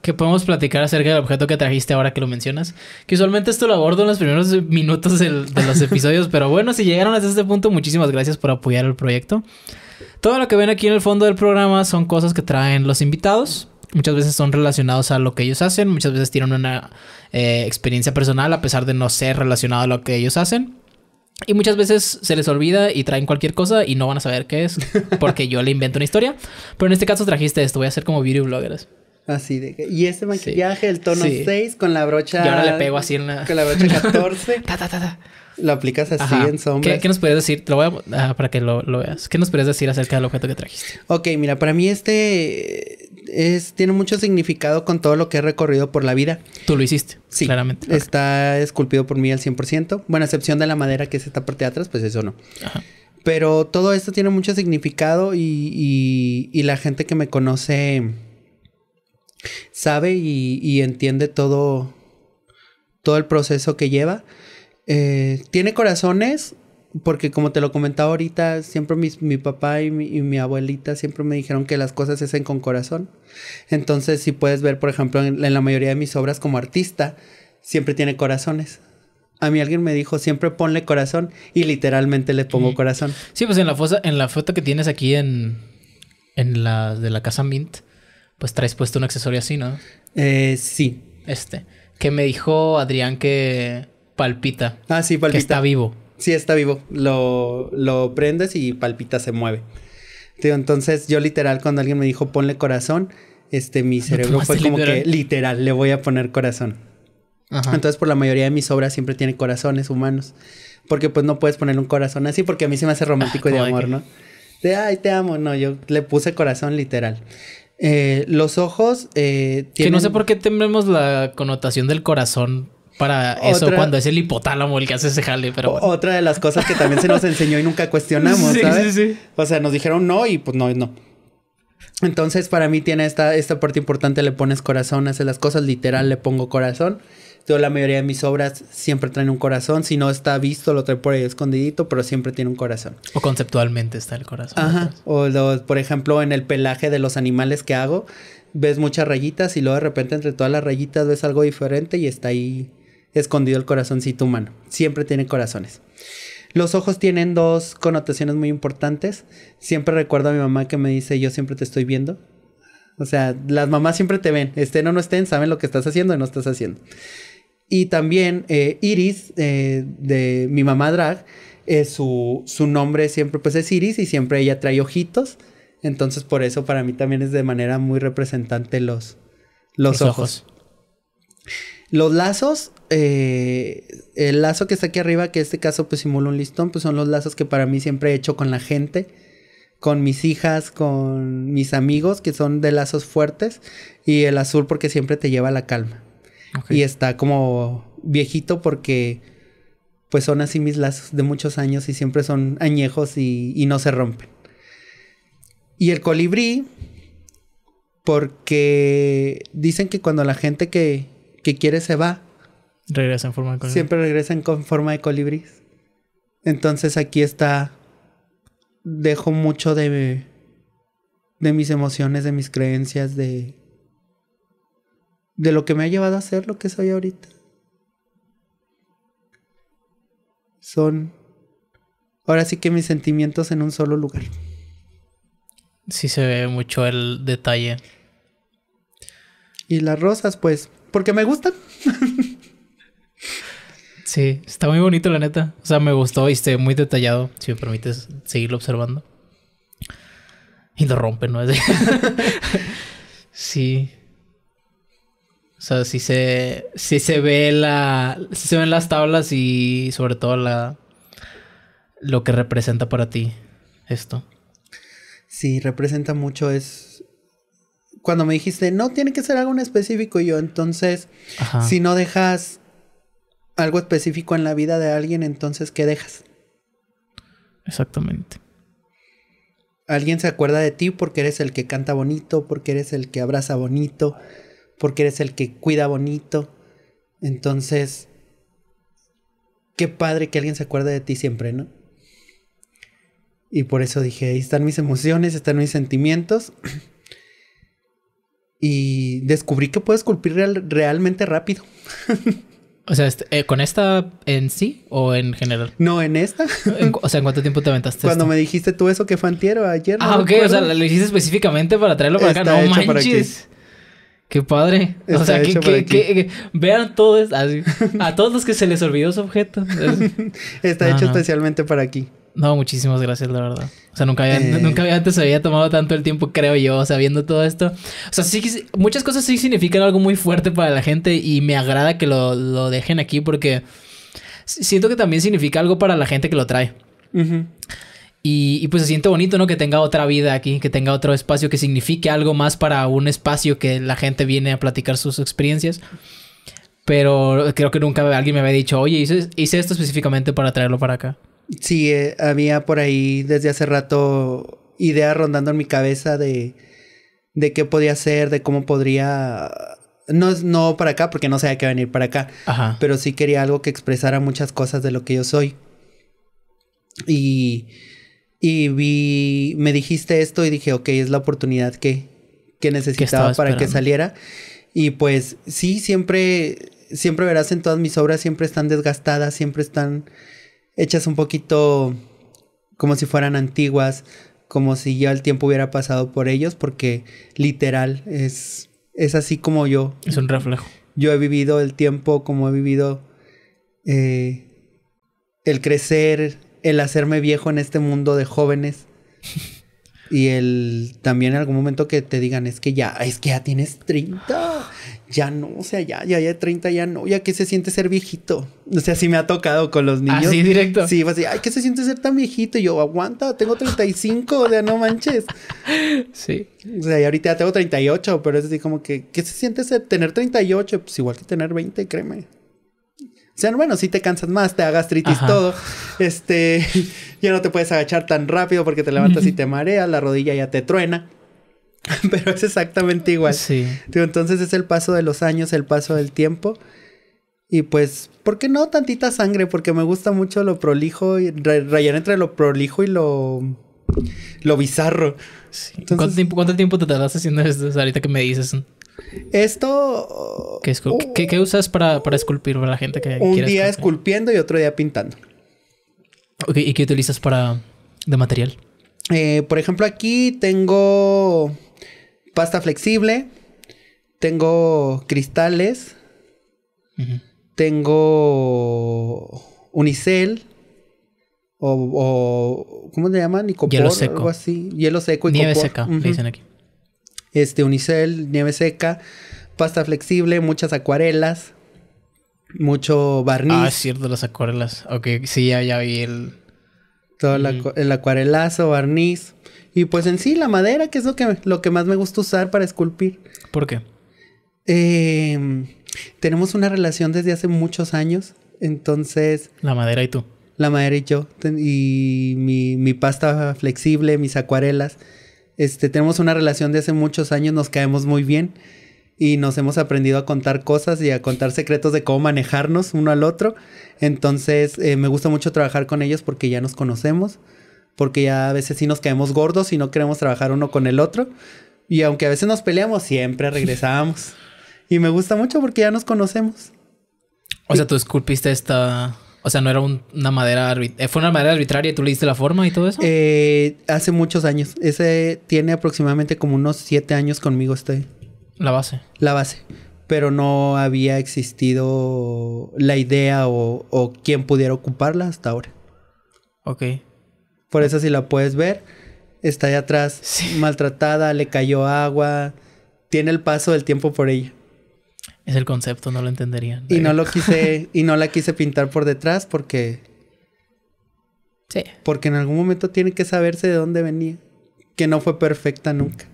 Que podemos platicar acerca del objeto que trajiste ahora que lo mencionas. Que usualmente esto lo abordo en los primeros minutos de los episodios, pero bueno, si llegaron hasta este punto, muchísimas gracias por apoyar el proyecto. Todo lo que ven aquí en el fondo del programa son cosas que traen los invitados. Muchas veces son relacionados a lo que ellos hacen, muchas veces tienen una eh, experiencia personal a pesar de no ser relacionado a lo que ellos hacen. Y muchas veces se les olvida y traen cualquier cosa y no van a saber qué es porque yo le invento una historia. Pero en este caso trajiste esto, voy a hacer como video bloggers. Así de que, y ese maquillaje, el tono 6 con la brocha. Y ahora le pego así en la. Con la brocha 14. ta, ta, ta, Lo aplicas así en sombra. ¿Qué, nos puedes decir? Lo voy a, ah, para que lo, veas. ¿Qué nos puedes decir acerca del objeto que trajiste? Ok, mira, para mí este es, tiene mucho significado con todo lo que he recorrido por la vida. Tú lo hiciste, sí, claramente. Está esculpido por mí al 100%. Bueno, a excepción de la madera que es esta por de atrás, pues eso no. Ajá. Pero todo esto tiene mucho significado y, y la gente que me conoce sabe y, entiende todo, todo el proceso que lleva. Eh, tiene corazones, porque como te lo comentaba ahorita, siempre mi, papá y mi, abuelita siempre me dijeron que las cosas se hacen con corazón. Entonces, si puedes ver, por ejemplo, en, la mayoría de mis obras como artista, siempre tiene corazones. A mí alguien me dijo, siempre ponle corazón y literalmente le pongo corazón. Sí, pues en la, en la foto que tienes aquí en, en la de la casa Mint, pues traes puesto un accesorio así, ¿no? Eh, sí. Este. Que me dijo Adrián que palpita. Ah, sí, palpita. Que está vivo. Sí, está vivo. Lo, lo prendes y palpita, se mueve. entonces yo literal cuando alguien me dijo ponle corazón, este, mi cerebro fue como que literal, le voy a poner corazón. Ajá. Entonces por la mayoría de mis obras siempre tiene corazones humanos. Porque pues no puedes poner un corazón así porque a mí se me hace romántico ah, y de amor, ¿no? De, ay, te amo. No, yo le puse corazón literal. Eh, los ojos eh, Que no sé por qué tenemos la connotación del corazón para eso cuando es el hipotálamo el que hace ese jale, pero Otra de las cosas que también se nos enseñó y nunca cuestionamos, ¿sabes? Sí, sí. O sea, nos dijeron no y pues no, no. Entonces, para mí tiene esta, esta parte importante, le pones corazón, hace las cosas literal, le pongo corazón. Yo la mayoría de mis obras siempre traen un corazón. Si no está visto, lo trae por ahí escondidito, pero siempre tiene un corazón. O conceptualmente está el corazón. Ajá. O por ejemplo, en el pelaje de los animales que hago, ves muchas rayitas y luego de repente entre todas las rayitas ves algo diferente y está ahí escondido el corazoncito humano. Siempre tiene corazones. Los ojos tienen dos connotaciones muy importantes. Siempre recuerdo a mi mamá que me dice, yo siempre te estoy viendo. O sea, las mamás siempre te ven, estén o no estén, saben lo que estás haciendo y no estás haciendo. Y también eh, Iris, eh, de mi mamá drag, eh, su, nombre siempre pues es Iris y siempre ella trae ojitos. Entonces por eso para mí también es de manera muy representante los, los, ojos. Los lazos, el lazo que está aquí arriba, que en este caso pues simula un listón, pues son los lazos que para mí siempre he hecho con la gente con mis hijas, con mis amigos, que son de lazos fuertes, y el azul porque siempre te lleva la calma. Y está como viejito porque pues son así mis lazos de muchos años y siempre son añejos y, no se rompen. Y el colibrí, porque dicen que cuando la gente que, quiere se va, regresa en forma de colibrí. Siempre regresan con forma de colibrí. Entonces aquí está, dejo mucho de, de mis emociones, de mis creencias, de, de lo que me ha llevado a ser lo que soy ahorita. Son ahora sí que mis sentimientos en un solo lugar. Sí se ve mucho el detalle. Y las rosas, pues, porque me gustan. sí, está muy bonito la neta. O sea, me gustó y esté muy detallado, si me permites seguirlo observando. Y lo rompen, ¿no? sí. O sea, si se, Si se ve la. Si se ven las tablas y sobre todo la. lo que representa para ti esto. Sí, representa mucho. Es. Cuando me dijiste, no tiene que ser algo en específico, y yo, entonces, si no dejas algo específico en la vida de alguien, entonces, ¿qué dejas? Exactamente. Alguien se acuerda de ti porque eres el que canta bonito, porque eres el que abraza bonito porque eres el que cuida bonito. Entonces, qué padre que alguien se acuerde de ti siempre, ¿no? Y por eso dije, ahí están mis emociones, están mis sentimientos. y descubrí que puedes esculpir realmente rápido. o sea, este, eh, ¿con esta en sí o en general? No, en esta. o sea, ¿en cuánto tiempo te aventaste? Cuando me dijiste tú eso que fue ayer. ah, ok, o sea, lo hiciste específicamente para traerlo para acá. No manches. Qué padre. o sea, que, vean todo esto, a todos los que se les olvidó su objeto. Está hecho especialmente para aquí. No, muchísimas gracias, la verdad. O sea, nunca, había, eh. nunca había, antes había tomado tanto el tiempo, creo yo, sabiendo todo esto. O sea, sí, muchas cosas sí significan algo muy fuerte para la gente y me agrada que lo, dejen aquí porque siento que también significa algo para la gente que lo trae. Y, pues se siente bonito, ¿no? Que tenga otra vida aquí, que tenga otro espacio, que signifique algo más para un espacio que la gente viene a platicar sus experiencias. Pero creo que nunca alguien me había dicho, oye, hice, esto específicamente para traerlo para acá. Sí, eh, había por ahí desde hace rato ideas rondando en mi cabeza de, de qué podía hacer, de cómo podría no, no para acá, porque no sabía que venir para acá. Ajá. Pero sí quería algo que expresara muchas cosas de lo que yo soy. Y y vi, me dijiste esto y dije, ok, es la oportunidad que, necesitaba para que saliera. Y pues sí, siempre, siempre verás en todas mis obras, siempre están desgastadas, siempre están hechas un poquito como si fueran antiguas, como si ya el tiempo hubiera pasado por ellos, porque literal es, es así como yo. Es un reflejo. Yo he vivido el tiempo como he vivido eh, el crecer, el hacerme viejo en este mundo de jóvenes. Y el también en algún momento que te digan, es que ya, es que ya tienes 30. Ya no, o sea, ya, ya, ya 30, ya no, ya que se siente ser viejito. O sea, sí me ha tocado con los niños. Así directo. Sí, así, ay, que se siente ser tan viejito. Y yo, aguanta, tengo 35, o sea, no manches. Sí. O sea, y ahorita ya tengo 38, pero es así como que, ¿qué se siente ser, tener 38? Pues igual que tener 20, créeme. O sea, bueno, si te cansas más, te hagas tritis todo. Este, ya no te puedes agachar tan rápido porque te levantas y te mareas, la rodilla ya te truena. Pero es exactamente igual. Sí. Entonces es el paso de los años, el paso del tiempo. Y pues, ¿por qué no tantita sangre? Porque me gusta mucho lo prolijo y rayar entre lo prolijo y lo, lo bizarro. ¿Cuánto, tiempo, te tardaste haciendo esto? ahorita que me dices. Esto... ¿Qué, uh, usas para, para, esculpir para la gente que... Un día esculpiendo y otro día pintando. ¿y qué utilizas para... de material? Eh, por ejemplo, aquí tengo pasta flexible, tengo cristales, tengo unicel o, ¿cómo se llaman? Nicopor, hielo seco. algo así, hielo seco y nieve seca, dicen aquí este unicel, nieve seca, pasta flexible, muchas acuarelas, mucho barniz. Ah, es cierto, las acuarelas. Ok, sí, ya, vi el... Todo el acuarelazo, barniz. Y pues en sí, la madera, que es lo que, lo que más me gusta usar para esculpir. ¿Por qué? Em, tenemos una relación desde hace muchos años. Entonces... La madera y tú. La madera y yo. Y mi, mi pasta flexible, mis acuarelas. Este, tenemos una relación de hace muchos años, nos caemos muy bien y nos hemos aprendido a contar cosas y a contar secretos de cómo manejarnos uno al otro. Entonces, eh, me gusta mucho trabajar con ellos porque ya nos conocemos, porque ya a veces sí nos caemos gordos y no queremos trabajar uno con el otro. Y aunque a veces nos peleamos, siempre regresamos. y me gusta mucho porque ya nos conocemos. O sea, tú esculpiste esta o sea, no era una madera eh, fue una madera arbitraria y tú le diste la forma y todo eso. Eh, hace muchos años. Ese tiene aproximadamente como unos siete años conmigo este. La base. La base. Pero no había existido la idea o, o quién pudiera ocuparla hasta ahora. Ok. Por eso si la puedes ver, está ahí atrás, maltratada, le cayó agua, tiene el paso del tiempo por ella. Es el concepto, no lo entenderían. Y no lo quise, y no la quise pintar por detrás porque. Sí. Porque en algún momento tiene que saberse de dónde venía. Que no fue perfecta nunca.